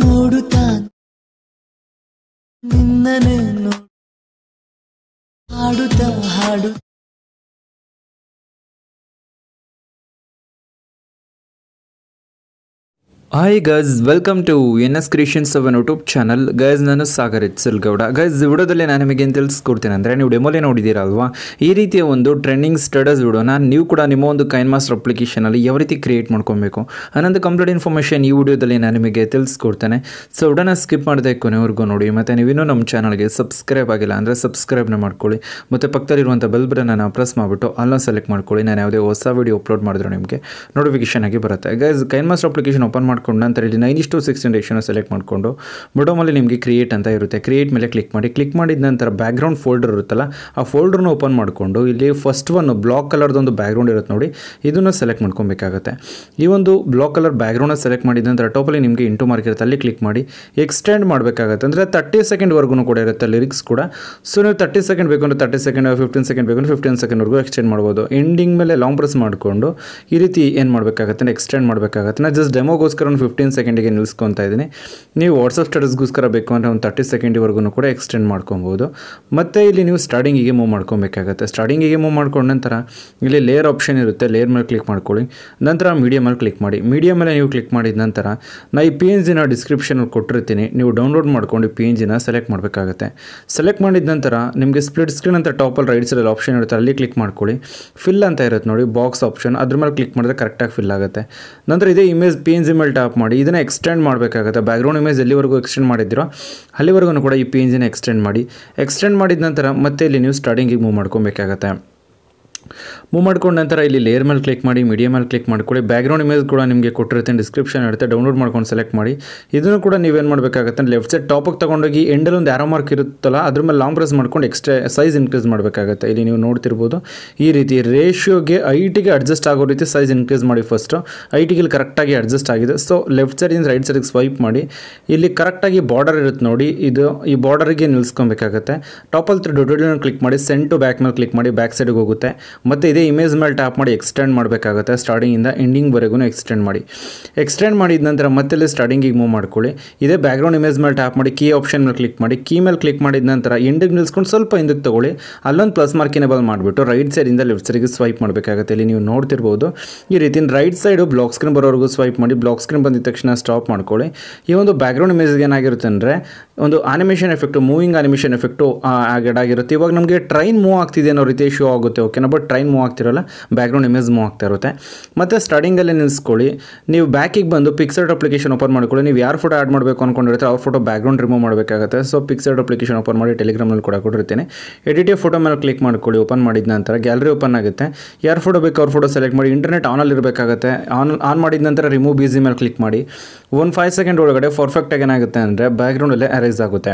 ನೋಡುತ್ತಾ ನಿನ್ನನೆ ಹಾಡುತ್ತ ಹಾಡು hi guys welcome to N S creations seven YouTube channel guys ನಾನು ಸಾಗರ್ ಗೌಡ ಗೈಸ್ ವಿಡಿಯೋದಲ್ಲಿ ನಾನು ನಿಮಗೆ ಏನು ತಿಳಿಸ್ಕೊಡ್ತೀನಿ ಅಂದರೆ ನೀವು ಡೆಮೋಲೆ ನೋಡಿದ್ದೀರಲ್ವಾ ಈ ರೀತಿಯ ಒಂದು ಟ್ರೆಂಡಿಂಗ್ ಸ್ಟಡಸ್ ನಾನು ನೀವು ಕೂಡ ನಿಮ್ಮ ಒಂದು ಕೈನ್ ಮಾಸ್ಟರ್ ಅಪ್ಲಿಕೇಶನಲ್ಲಿ ಯಾವ ರೀತಿ ಕ್ರಿಯೇಟ್ ಮಾಡ್ಕೊಬೇಕು ಅನ್ನೋದು ಕಂಪ್ಲೀಟ್ ಇನ್ಫಾರ್ಮೇಷನ್ ಈ ವಿಡಿಯೋದಲ್ಲಿ ನಾನು ನಿಮಗೆ ತಿಳಿಸ್ಕೊಡ್ತೇನೆ ಸೊ ಉಡನ ಸ್ಕಿಪ್ ಮಾಡಿದೆ ಕೊನೆವರೆಗೂ ನೋಡಿ ಮತ್ತು ನೀವಿನ್ನೂ ನಮ್ಮ ಚಾನಲ್ಗೆ ಸಬ್ಸ್ಕ್ರೈಬ್ ಆಗಿಲ್ಲ ಅಂದರೆ ಸಬ್ಸ್ಕ್ರೈಬ್ನ ಮಾಡ್ಕೊಳ್ಳಿ ಮತ್ತು ಪಕ್ಕದಲ್ಲಿರುವಂಥ ಬೆಲ್ ನಾನು ಪ್ರೆಸ್ ಮಾಡಿಬಿಟ್ಟು ಅಲ್ಲ ಸೆಲೆಕ್ಟ್ ಮಾಡ್ಕೊಳ್ಳಿ ನಾನು ಯಾವುದೇ ಹೊಸ ವೀಡಿಯೋ ಅಪ್ಲೋಡ್ ಮಾಡಿದ್ರು ನಿಮಗೆ ನೋಟಿಫಿಕೇಶನ್ ಆಗಿ ಬರುತ್ತೆ guys KineMaster application open ಮಾಡಿ ಮಾಡಿಕೊಂಡು ನಂತರ ಇಲ್ಲಿ ನೈನ್ ಇಷ್ಟು ಸಿಕ್ಸ್ಟೀನ್ ಸೆಲೆಕ್ಟ್ ಮಾಡಿಕೊಂಡು ಬೊಟಮಲ್ಲಿ ನಿಮಗೆ ಕ್ರಿಯೇಟ್ ಅಂತ ಇರುತ್ತೆ ಕ್ರಿಯೇಟ್ ಮೇಲೆ ಕ್ಲಿಕ್ ಮಾಡಿ ಕ್ಲಿಕ್ ಮಾಡಿದ ನಂತರ ಬ್ಯಾಕ್ಗ್ರೌಂಡ್ ಫೋಲ್ಡರ್ ಇರುತ್ತಲ್ಲ ಆ ಫೋಲ್ಡರ್ನ ಓಪನ್ ಮಾಡಿಕೊಂಡು ಇಲ್ಲಿ ಫಸ್ಟ್ ಒನ್ ಬ್ಲಾಕ್ ಕಲರ್ದೊಂದು ಬ್ಯಾಕ್ಗ್ರೌಂಡ್ ಇರುತ್ತೆ ನೋಡಿ ಇದನ್ನು ಸೆಲೆಕ್ಟ್ ಮಾಡ್ಕೊಬೇಕಾಗುತ್ತೆ ಈ ಒಂದು ಬ್ಲಾಕ್ ಕಲರ್ ಗ್ರೌಂಡ್ ಸೆಲೆಕ್ಟ್ ಮಾಡಿದ ನಂತರ ಟೋಪಲ್ಲಿ ನಿಮಗೆ ಇಂಟು ಮಾರ್ಕ್ ಇರುತ್ತೆ ಅಲ್ಲಿ ಕ್ಲಿಕ್ ಮಾಡಿ ಎಕ್ಸ್ಟೆಂಡ್ ಮಾಡಬೇಕಾಗುತ್ತೆ ಅಂದರೆ ತರ್ಟಿ ಸೆಕೆಂಡ್ವರೆಗೂ ಕೂಡ ಇರುತ್ತೆ ಲಿರಿಕ್ಸ್ ಕೂಡ ಸೊ ನೀವು ತರ್ಟಿ ಸೆಕೆಂಡ್ ಬೇಕು ಅಂದರೆ ತರ್ಟಿ ಸೆಕೆಂಡ್ ಫಿಫ್ಟೀನ್ ಸೆಕೆಂಡ್ ಬೇಕು ಅಂದರೆ ಫಿಫ್ಟೀನ್ ಸೆಕೆಂಡ್ವರೆಗೂ ಎಕ್ಸ್ಟೆಂಡ್ ಮಾಡ್ಬೋದು ಎಂಡಿಂಗ್ ಮೇಲೆ ಲಾಂಗ್ ಪ್ರೆಸ್ ಮಾಡಿಕೊಂಡು ಈ ರೀತಿ ಏನು ಮಾಡಬೇಕಾಗುತ್ತೆ ಎಕ್ಸ್ಟೆಂಡ್ ಮಾಡಬೇಕಾಗುತ್ತೆ ಜಸ್ಟ್ ಡೆಮೋಗೋಸ್ಕರ ಒಂದು ಫಿಫ್ಟೀನ್ ಸೆಕೆಂಡಿಗೆ ನಿಲ್ಲಿಸ್ಕೊತಾ ಇದ್ದೀನಿ ನೀವು ವಾಟ್ಸಪ್ ಸ್ಟೇಟಸ್ಗೋಸ್ಕರ ಬೇಕು ಅಂದರೆ ಒಂದು ತರ್ಟಿ ಸೆಕೆಂಡ್ವರೆಗೂ ಕೂಡ ಎಕ್ಸ್ಟೆಂಡ್ ಮಾಡ್ಕೊಬೋದು ಮತ್ತು ಇಲ್ಲಿ ನೀವು ಸ್ಟಾರ್ಟಿಂಗಿಗೆ ಮೂವ್ ಮಾಡ್ಕೊಬೇಕಾಗುತ್ತೆ ಸ್ಟಾರ್ಟಿಂಗಿಗೆ ಮೂವ್ ಮಾಡ್ಕೊಂಡ ನಂತರ ಇಲ್ಲಿ ಲೇಯರ್ ಆಪ್ಷನ್ ಇರುತ್ತೆ ಲೇಯರ್ ಮೇಲೆ ಕ್ಲಿಕ್ ಮಾಡ್ಕೊಳ್ಳಿ ನಂತರ ಮೀಡಿಯಮ್ ಮೇಲೆ ಕ್ಲಿಕ್ ಮಾಡಿ ಮೀಡಿಯಮ್ ಮೇಲೆ ನೀವು ಕ್ಲಿಕ್ ಮಾಡಿದ ನಂತರ ನಾ ಈ ಪಿ ಎನ್ ಜಿನ ಡಿಸ್ಕ್ರಿಪ್ಷನಲ್ಲಿ ಕೊಟ್ಟಿರ್ತೀನಿ ನೀವು ಡೌನ್ಲೋಡ್ ಮಾಡ್ಕೊಂಡು ಪಿ ಎನ್ ಜಿನ ಸೆಲೆಕ್ಟ್ ಮಾಡಬೇಕಾಗುತ್ತೆ ಸೆಲೆಕ್ಟ್ ಮಾಡಿದ ನಂತರ ನಿಮಗೆ ಸ್ಪ್ಲಿಟ್ ಸ್ಕ್ರೀನ್ ಅಂತ ಅಲ್ಲಿ ರೈಟ್ ಸೈಡಲ್ಲಿ ಆಪ್ಷನ್ ಇರುತ್ತೆ ಅಲ್ಲಿ ಕ್ಲಿಕ್ ಮಾಡ್ಕೊಳ್ಳಿ ಫಿಲ್ ಅಂತ ಇರುತ್ತೆ ನೋಡಿ ಬಾಕ್ಸ್ ಆಪ್ಷನ್ ಅದ್ರ ಮೇಲೆ ಕ್ಲಿಕ್ ಮಾಡಿದ್ರೆ ಕರೆಕ್ಟಾಗಿ ಫಿಲ್ ಆಗುತ್ತೆ ನಂತರ ಇದೇ ಇಮೇಜ್ ಪಿ ಎನ್ ಜಿ ಮೇಲೆ ಟ್ಯಾಪ್ ಮಾಡಿ ಇದನ್ನು ಎಕ್ಸ್ಟೆಂಡ್ ಮಾಡಬೇಕಾಗುತ್ತೆ ಬ್ಯಾಕ್ಗ್ರೌಂಡ್ ಇಮೇಜ್ ಎಲ್ಲಿವರೆಗೂ ಎಕ್ಸ್ಟೆಂಡ್ ಮಾಡಿದ್ದೀರೋ ಅಲ್ಲಿವರೆಗೂ ಕೂಡ ಈ ಪಿ ಎಂಜಿನ ಎಕ್ಸ್ಟೆಂಡ್ ಮಾಡಿ ಎಕ್ಸ್ಟೆಂಡ್ ಮಾಡಿದ ನಂತರ ಮತ್ತೆ ಇಲ್ಲಿ ನೀವು ಸ್ಟಾರ್ಟಿಂಗಿಗೆ ಮೂವ್ ಮಾಡ್ಕೊಬೇಕಾಗತ್ತೆ ಮೂವ್ ಮಾಡ್ಕೊಂಡ ನಂತರ ಇಲ್ಲಿ ಲೇಯರ್ ಮೇಲೆ ಕ್ಲಿಕ್ ಮಾಡಿ ಮೀಡಿಯಮ್ ಮೇಲೆ ಕ್ಲಿಕ್ ಮಾಡಿಕೊಳ್ಳಿ ಬ್ಯಾಗ್ರೌಂಡ್ ಇಮೇಜ್ ಕೂಡ ನಿಮಗೆ ಕೊಟ್ಟಿರುತ್ತೆ ಡಿಸ್ಕ್ರಿಪ್ಷನ್ ಇರುತ್ತೆ ಡೌನ್ಲೋಡ್ ಮಾಡ್ಕೊಂಡು ಸೆಲೆಕ್ಟ್ ಮಾಡಿ ಇದನ್ನು ಕೂಡ ನೀವೇನು ಮಾಡಬೇಕಾಗುತ್ತೆ ಲೆಫ್ಟ್ ಸೈಡ್ ಟಾಪಿಗೆ ತೊಗೊಂಡೋಗಿ ಎಂಡಲ್ಲಿ ಒಂದು ಆರೋ ಮಾರ್ಕ್ ಇರುತ್ತಲ್ಲ ಅದ್ರ ಮೇಲೆ ಲಾಂಗ್ ಪ್ರೆಸ್ ಮಾಡ್ಕೊಂಡು ಎಕ್ಸ್ಟ್ರಾ ಸೈಜ್ ಇನ್ಕ್ರೀಸ್ ಮಾಡಬೇಕಾಗುತ್ತೆ ಇಲ್ಲಿ ನೀವು ನೋಡ್ತಿರ್ಬೋದು ಈ ರೀತಿ ರೇಷಿಯೋಗೆ ಐಟಿಗೆ ಅಡ್ಜಸ್ಟ್ ಆಗೋ ರೀತಿ ಸೈಜ್ ಇನ್ಕ್ರೀಸ್ ಮಾಡಿ ಫಸ್ಟು ಐಟಿಗೆ ಇಲ್ಲಿ ಕರೆಕ್ಟಾಗಿ ಅಡ್ಜಸ್ಟ್ ಆಗಿದೆ ಸೊ ಲೆಫ್ಟ್ ಸೈಡಿಂದ ರೈಟ್ ಸೈಡಿಗೆ ಸ್ವೈಪ್ ಮಾಡಿ ಇಲ್ಲಿ ಕರೆಕ್ಟಾಗಿ ಬಾರ್ಡರ್ ಇರುತ್ತೆ ನೋಡಿ ಇದು ಈ ಬಾರ್ಡರ್ಗೆ ನಿಲ್ಸ್ಕೊಬೇಕಾಗತ್ತೆ ಟಾಪಲ್ಲಿ ತ್ರೀ ಡೊಡೋಡಿನ ಕ್ಲಿಕ್ ಮಾಡಿ ಸೆಂಟು ಬ್ಯಾಕ್ ಮೇಲೆ ಕ್ಲಿಕ್ ಮಾಡಿ ಬ್ಯಾಕ್ ಸೈಡಿಗೆ ಹೋಗುತ್ತೆ ಮತ್ತು ಇದೇ ಇಮೇಜ್ ಮೇಲೆ ಟ್ಯಾಪ್ ಮಾಡಿ ಎಕ್ಸ್ಟೆಂಡ್ ಮಾಡಬೇಕಾಗುತ್ತೆ ಸ್ಟಾರ್ಟಿಂಗಿಂದ ಎಂಡಿಂಗ್ವರೆಗೂ ಎಕ್ಸ್ಟೆಂಡ್ ಮಾಡಿ ಎಕ್ಸ್ಟೆಂಡ್ ಮಾಡಿದ ನಂತರ ಮತ್ತೆಲ್ಲಿ ಸ್ಟಾರ್ಟಿಂಗಿಗೆ ಮೂವ್ ಮಾಡ್ಕೊಳ್ಳಿ ಇದೇ ಬ್ಯಾಕ್ಗ್ರೌಂಡ್ ಇಮೇಜ್ ಮೇಲೆ ಟ್ಯಾಪ್ ಮಾಡಿ ಕೀ ಆಪ್ಷನ್ ಮೇಲೆ ಕ್ಲಿಕ್ ಮಾಡಿ ಕೀ ಮೇಲೆ ಕ್ಲಿಕ್ ಮಾಡಿದ ನಂತರ ಎಂಡಿಗೆ ನಿಲ್ಸ್ಕೊಂಡು ಸ್ವಲ್ಪ ಹಿಂದಕ್ಕೆ ತೊಗೊಳ್ಳಿ ಅಲ್ಲೊಂದು ಪ್ಲಸ್ ಮಾರ್ಕ್ ಎನೇಬಲ್ ಮಾಡಿಬಿಟ್ಟು ರೈಟ್ ಸೈಡಿಂದ ಲೆಫ್ಟ್ ಸೈಡ್ಗೆ ಸ್ವೈಪ್ ಮಾಡಬೇಕಾಗುತ್ತೆ ಇಲ್ಲಿ ನೀವು ನೋಡ್ತಿರ್ಬೋದು ಈ ರೀತಿ ರೈಟ್ ಸೈಡು ಬ್ಲಾಕ್ ಸ್ಕ್ರೀನ್ ಬರೋವರೆಗೂ ಸ್ವೈಪ್ ಮಾಡಿ ಬ್ಲಾಕ್ ಸ್ಕ್ರೀನ್ ಬಂದಿದ ತಕ್ಷಣ ಸ್ಟಾಪ್ ಮಾಡ್ಕೊಳ್ಳಿ ಈ ಒಂದು ಬ್ಯಾಕ್ಗ್ರೌಂಡ್ ಇಮೇಜ್ಗೆ ಏನಾಗಿರುತ್ತೆ ಅಂದರೆ ಒಂದು animation effect moving animation effect add ಆಗಿರುತ್ತೆ ಇವಾಗ ನಮಗೆ ಟ್ರೈನ್ ಮೂವ್ ಆಗ್ತಿದೆ ಅನ್ನೋ ರೀತಿ ಶೋ ಆಗುತ್ತೆ ಓಕೆನಾ ಬಟ್ ಟ್ರೈನ್ ಮೂವ್ ಆಗ್ತಿರಲ್ಲ ಬ್ಯಾಕ್ಗ್ರೌಂಡ್ ಇಮೇಜ್ ಮೂವ್ ಆಗ್ತಾ ಇರುತ್ತೆ ಮತ್ತು ಸ್ಟಾರ್ಟಿಂಗಲ್ಲೇ ನಿಲ್ಲಿಸ್ಕೊಳ್ಳಿ ನೀವು ಬ್ಯಾಕಿಗೆ ಬಂದು ಪಿಕ್ಸರ್ಡ್ ಅಪ್ಲಿಕೇಶನ್ ಓಪನ್ ಮಾಡ್ಕೊಳ್ಳಿ ನೀವು ಯಾರು ಫೋಟೋ ಆ್ಯಡ್ ಮಾಡಬೇಕು ಅಂದ್ಕೊಂಡಿರ್ತಾರೆ ಅವ್ರ ಫೋಟೋ ಬ್ಯಾಕ್ಗ್ರೌಂಡ್ ರಿಮೂವ್ ಮಾಡಬೇಕಾಗುತ್ತೆ ಸೊ ಪಿಕ್ಸರ್ಡ್ ಅಪ್ಲಿಕೇಶನ್ ಓಪನ್ ಮಾಡಿ ಟೆಲಿಗ್ರಾಮಲ್ಲಿ ಕೂಡ ಕೊಟ್ಟಿರ್ತೀನಿ ಎಡಿಟಿವ್ ಫೋಟೋ ಮೇಲೆ ಕ್ಲಿಕ್ ಮಾಡ್ಕೊಳ್ಳಿ ಓಪನ್ ಮಾಡಿದ ನಂತರ ಗ್ಯಾಲರಿ ಓಪನ್ ಆಗುತ್ತೆ ಯಾರು ಫೋಟೋ ಬೇಕು ಅವ್ರ ಫೋಟೋ ಸೆಲೆಕ್ಟ್ ಮಾಡಿ ಇಂಟರ್ನೆಟ್ ಆನಲ್ಲಿ ಇರಬೇಕಾಗುತ್ತೆ ಆನ್ ಆನ್ ಮಾಡಿದ ನಂತರ ರಿಮೂವ್ ಬಿಜಿ ಮೇಲೆ ಕ್ಲಿಕ್ ಮಾಡಿ ಒನ್ ಫೈವ್ ಸೆಕೆಂಡ್ ಒಳಗಡೆ ಪರ್ಫೆಕ್ಟಾಗಿ ಏನಾಗುತ್ತೆ ಅಂದರೆ ಬ್ಯಾಕ್ಗ್ರೌಂಡಲ್ಲೇ ಆಗುತ್ತೆ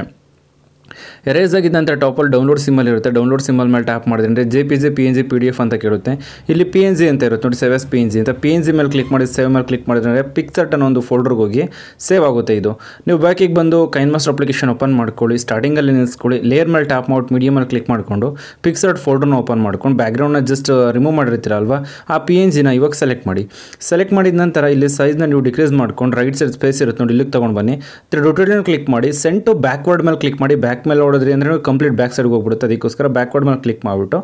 ಎರೇಸ್ ಆಗಿದ್ದಂಥ ಟಾಪಲ್ಲಿ ಡೌನ್ಲೋಡ್ ಸಿಂಬಲ್ ಇರುತ್ತೆ ಡೌನ್ಲೋಡ್ ಸಿಂಬಲ್ ಮೇಲೆ ಟ್ಯಾಪ್ ಮಾಡಿದ್ರೆ J P J P N G P D F ಅಂತ ಕೇಳುತ್ತೆ ಇಲ್ಲಿ ಪಿ ಎನ್ ಜಿ ಅಂತ ಇರುತ್ತೆ ನೋಡಿ ಸೇವ್ ಪಿ ಎನ್ ಜಿ ಅಂತ ಪಿ ಎನ್ ಜಿ ಮೇಲೆ ಕ್ಲಿಕ್ ಮಾಡಿ ಸೇವ್ ಮೇಲೆ ಕ್ಲಿಕ್ ಮಾಡಿದ್ರೆ ಪಿಕ್ಸರ್ಟ್ ಅನ್ನೋ ಒಂದು ಫೋಲ್ಡರ್ಗೆ ಹೋಗಿ ಸೇವ್ ಆಗುತ್ತೆ ಇದು ನೀವು ಬ್ಯಾಕಿಗೆ ಬಂದು ಕೈನ್ ಅಪ್ಲಿಕೇಶನ್ ಓಪನ್ ಮಾಡ್ಕೊಳ್ಳಿ ಸ್ಟಾರ್ಟಿಂಗಲ್ಲಿ ನಿಲ್ಸ್ಕೊಳ್ಳಿ ಲೇಯರ್ ಮೇಲೆ ಟ್ಯಾಪ್ ಮಾಡಿ ಮೀಡಿಯಮಲ್ಲಿ ಕ್ಲಿಕ್ ಮಾಡಿಕೊಂಡು ಪಿಕ್ಸರ್ಟ್ ಫೋಲ್ಡರ್ನ ಓಪನ್ ಮಾಡ್ಕೊಂಡು ಗ್ರೌಂಡ್ನ ಜಸ್ಟ್ ರಿಮೂವ್ ಅಲ್ವಾ ಆ ಪಿ ಎನ್ ಜಿನ ಇವಾಗ ಸೆಲೆಕ್ಟ್ ಮಾಡಿ ಸೆಲೆಕ್ಟ್ ಮಾಡಿದ ನಂತರ ಇಲ್ಲಿ ಸೈಜ್ನ ನೀವು ಡಿಕ್ರೀಸ್ ಮಾಡ್ಕೊಂಡು ರೈಟ್ ಸೈಡ್ ಸ್ಪೇಸ್ ಇರುತ್ತೆ ನೋಡಿ ಇಲ್ಲಿಗೆ ತೊಗೊಂಡು ಬನ್ನಿ ತ್ರೀ ಕ್ಲಿಕ್ ಮಾಡಿ ಸೆಂಟು ಬ್ಯಾಕ್ವರ್ಡ್ ಮೇಲೆ ಕ್ಲಿಕ್ ಮಾಡಿ ಬ್ಯಾಕ್ ಮೇಲೆ ಮಾಡೋದ್ರಿ ಅಂದರೆ ಕಂಪ್ಲೀಟ್ ಬ್ಯಾಕ್ ಸೈಡ್ಗೆ ಹೋಗ್ಬಿಡುತ್ತೆ ಅದಕ್ಕೋಸ್ಕರ ಬ್ಯಾಕ್ವರ್ಡ್ ಮೇಲೆ ಕ್ಲಿಕ್ ಮಾಡಿಬಿಟ್ಟು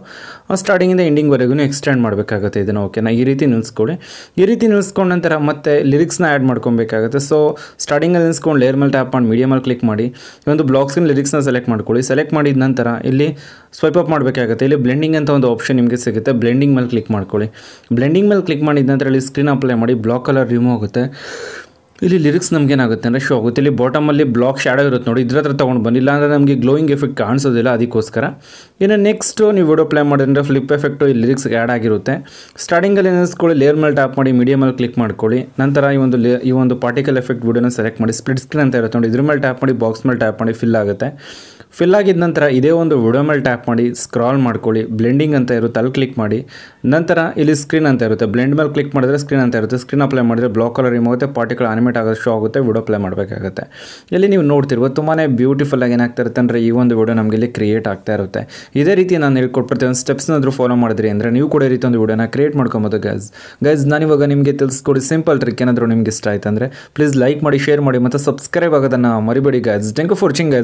ಸ್ಟಾರ್ಟಿಂಗಿಂದ ಎಂಡಿಂಗ್ವರೆಗೂ ಎಕ್ಸ್ಟೆಂಡ್ ಮಾಡಬೇಕಾಗುತ್ತೆ ಇದನ್ನು ನಾ ಈ ರೀತಿ ನಿಲ್ಸ್ಕೊಳ್ಳಿ ಈ ರೀತಿ ನಿಲ್ಸ್ಕೊಂಡ ನಂತರ ಮತ್ತೆ ಲಿರಿಕ್ಸ್ನ ಆ್ಯಡ್ ಮಾಡ್ಕೊಬೇಕಾಗುತ್ತೆ ಸೊ ಸ್ಟಾರ್ಟಿಂಗಲ್ಲಿ ನಿಲ್ಸ್ಕೊಂಡು ಲೇಯರ್ ಮೇಲೆ ಟ್ಯಾಪ್ ಮಾಡಿ ಮೇಲೆ ಕ್ಲಿಕ್ ಮಾಡಿ ಈ ಒಂದು ಬ್ಲಾಕ್ಸಿನ ಲಿರಿಕ್ಸ್ನ ಸೆಲೆಕ್ಟ್ ಮಾಡ್ಕೊಳ್ಳಿ ಸೆಲೆಕ್ಟ್ ಮಾಡಿದ ನಂತರ ಇಲ್ಲಿ ಸ್ವೈಪ್ ಅಪ್ ಮಾಡಬೇಕಾಗುತ್ತೆ ಇಲ್ಲಿ ಬ್ಲೆಂಡಿಂಗ್ ಅಂತ ಒಂದು ಆಪ್ಷನ್ ನಿಮಗೆ ಸಿಗುತ್ತೆ ಬ್ಲೆಂಡಿಂಗ್ ಮೇಲೆ ಕ್ಲಿಕ್ ಮಾಡ್ಕೊಳ್ಳಿ ಬ್ಲೆಂಡಿಂಗ್ ಮೇಲೆ ಕ್ಲಿಕ್ ಮಾಡಿದ ನಂತರ ಇಲ್ಲಿ ಸ್ಕ್ರೀನ್ ಅಪ್ಲೈ ಮಾಡಿ ಬ್ಲಾಕ್ ಕಲರ್ ರಿಮೂವ್ ಆಗುತ್ತೆ ಇಲ್ಲಿ ಲಿರಿಕ್ಸ್ ಏನಾಗುತ್ತೆ ಅಂದರೆ ಶೋ ಆಗುತ್ತೆ ಇಲ್ಲಿ ಬಾಟಮಲ್ಲಿ ಬ್ಲಾಕ್ ಶ್ಯಾಡೋ ಇರುತ್ತೆ ನೋಡಿ ಇದ್ರ ಹತ್ರ ತೊಗೊಂಡು ಬಂದಿಲ್ಲ ಅಂದರೆ ನಮಗೆ ಗ್ಲೋಯಿಂಗ್ ಎಫೆಕ್ಟ್ ಕಾಣಿಸೋದಿಲ್ಲ ಅದಕ್ಕೋಸ್ಕರ ಇನ್ನು ನೆಕ್ಸ್ಟು ನೀವು ವಿಡಿಯೋ ಪ್ಲೇ ಮಾಡಿದ್ರೆ ಫ್ಲಿಪ್ ಎಫೆಕ್ಟು ಈ ಲಿರಿಕ್ಸ್ಗೆ ಆ್ಯಡ್ ಆಗಿರುತ್ತೆ ಸ್ಟಾರ್ಟಿಂಗಲ್ಲಿ ನೆನೆಸ್ಕೊಳ್ಳಿ ಲೇರ್ ಮೇಲೆ ಟ್ಯಾಪ್ ಮಾಡಿ ಮೀಡಿಯಮಲ್ಲಿ ಕ್ಲಿಕ್ ಮಾಡ್ಕೊಳ್ಳಿ ನಂತರ ಈ ಒಂದು ಈ ಒಂದು ಪಾರ್ಟಿಕಲ್ ಎಫೆಕ್ಟ್ ವಿಡಿಯೋನ ಸೆಲೆಕ್ಟ್ ಮಾಡಿ ಸ್ಪ್ಲಿಟ್ ಸ್ಕ್ರೀನ್ ಅಂತ ಇರುತ್ತೆ ನೋಡಿ ಇದ್ರ ಮೇಲೆ ಟ್ಯಾಪ್ ಮಾಡಿ ಬಾಕ್ಸ್ ಮೇಲೆ ಟ್ಯಾಪ್ ಮಾಡಿ ಫಿಲ್ ಆಗುತ್ತೆ ಫಿಲ್ ಆಗಿದ ನಂತರ ಇದೇ ಒಂದು ವಿಡಿಯೋ ಮೇಲೆ ಟ್ಯಾಪ್ ಮಾಡಿ ಸ್ಕ್ರಾಲ್ ಮಾಡ್ಕೊಳ್ಳಿ ಬ್ಲೆಂಡಿಂಗ್ ಅಂತ ಇರುತ್ತೆ ಅಲ್ಲಿ ಕ್ಲಿಕ್ ಮಾಡಿ ನಂತರ ಇಲ್ಲಿ ಸ್ಕ್ರೀನ್ ಅಂತ ಇರುತ್ತೆ ಬ್ಲೆಂಡ್ ಮೇಲೆ ಕ್ಲಿಕ್ ಮಾಡಿದ್ರೆ ಸ್ಕ್ರೀನ್ ಅಂತ ಇರುತ್ತೆ ಸ್ಕ್ರೀನ್ ಅಪ್ಲೈ ಮಾಡಿದ್ರೆ ಬ್ಲಾಕ್ ಕಲರ್ ಆಗುತ್ತೆ ಪಾರ್ಟಿಕಲ್ ಆನಿಮೇಟ್ ಆಗೋದು ಶೋ ಆಗುತ್ತೆ ವಿಡಿಯೋ ಪ್ಲೇ ಮಾಡಬೇಕಾಗುತ್ತೆ ಇಲ್ಲಿ ನೀವು ನೋಡ್ತಿರ್ಬೋದು ತುಂಬಾ ಬ್ಯೂಟಿಫುಲ್ ಆಗಿ ಏನಾಗ್ತಾ ಇರುತ್ತೆ ಅಂದರೆ ಈ ಒಂದು ವಿಡಿಯೋ ನಮಗೆ ಇಲ್ಲಿ ಕ್ರಿಯೇಟ್ ಆಗ್ತಾ ಇರುತ್ತೆ ಇದೇ ರೀತಿ ನಾನು ಹೇಳ್ಕೊಟ್ಬಿಡ್ತೀನಿ ಒಂದು ಸ್ಟೆಪ್ಸ್ನಾದರೂ ಫಾಲೋ ಮಾಡಿದ್ರಿ ಅಂದರೆ ನೀವು ಕೂಡ ಈ ರೀತಿ ಒಂದು ವಿಡಿಯೋನ ಕ್ರಿಯೇಟ್ ಮಾಡ್ಕೊಬೋದು ಗೈಸ್ ಗೈಸ್ ಇವಾಗ ನಿಮಗೆ ತಿಳಿಸ್ಕೊಡಿ ಸಿಂಪಲ್ ಟ್ರಿಕ್ ಏನಾದರೂ ನಿಮ್ಗೆ ಇಷ್ಟ ಆಯ್ತು ಅಂದರೆ ಪ್ಲೀಸ್ ಲೈಕ್ ಮಾಡಿ ಶೇರ್ ಮಾಡಿ ಮತ್ತು ಸಬ್ಸ್ಕ್ರೈಬ್ ಆಗೋದನ್ನು ಮರಿಬೇಡಿ guys thank you for watching guys